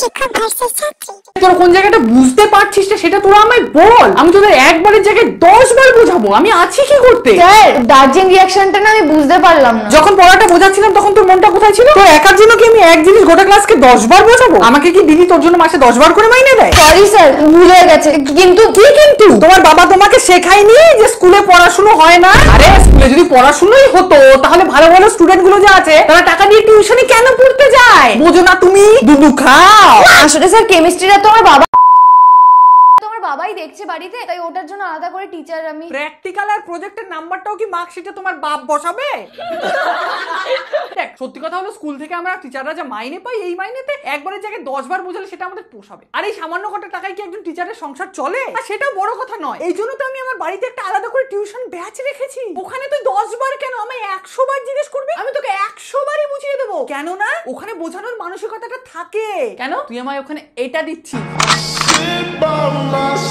শিক্ষক কোন জায়গাটা বুঝতে পারছিস না সেটা তোরা আমায় বল আমি তোদের একবারের জায়গায় দশ বার বোঝাবো আমি আছি কি করতে স্যার দার্জিলিং রিয়াকশনটা না আমি বুঝতে পারলাম না যখন পড়াটা বোঝাচ্ছিলাম তখন তোর মনটা কোথায় ছিল তোর একার জন্য কি আমি এক জিনিস গোটা ক্লাসকে দশ বার বোঝাবো আমাকে কি দিদি তোর জন্য মাসে দশ বার করে মাইনে দেয় সরি স্যার ভুলে গেছে কিন্তু কি কিন্তু তোমার বাবা তোমাকে শেখায়নি যে স্কুলে পড়াশুনো হয় না আরে স্কুলে যদি পড়াশুনোই হতো তাহলে ভালো ভালো স্টুডেন্ট গুলো যে আছে তারা টাকা দিয়ে টিউশনই কেন খায় বোঝো না তুমি দুধু খাও আসলে স্যার কেমিস্ট্রিটা তো বাবা তোমার বাবাই দেখছে বাড়িতে তাই ওটার জন্য আলাদা করে টিচার আমি প্র্যাকটিক্যাল আর প্রজেক্টের নাম্বারটাও কি মার্কশিটে তোমার বাপ বসাবে দেখ সত্যি কথা হলো স্কুল থেকে আমরা টিচাররা যা মাইনে পাই এই মাইনেতে একবারের জায়গায় দশ বার বোঝালে সেটা আমাদের পোষাবে আর এই সামান্য কটা টাকায় কি একজন টিচারের সংসার চলে আর সেটাও বড় কথা নয় এই জন্য তো আমি আমার বাড়িতে একটা আলাদা করে টিউশন ব্যাচ রেখেছি ওখানে তুই দশ বার কেন আমি একশো কেন না ওখানে বোঝানোর মানসিকতাটা থাকে কেন তুই আমায় ওখানে এটা দিচ্ছিস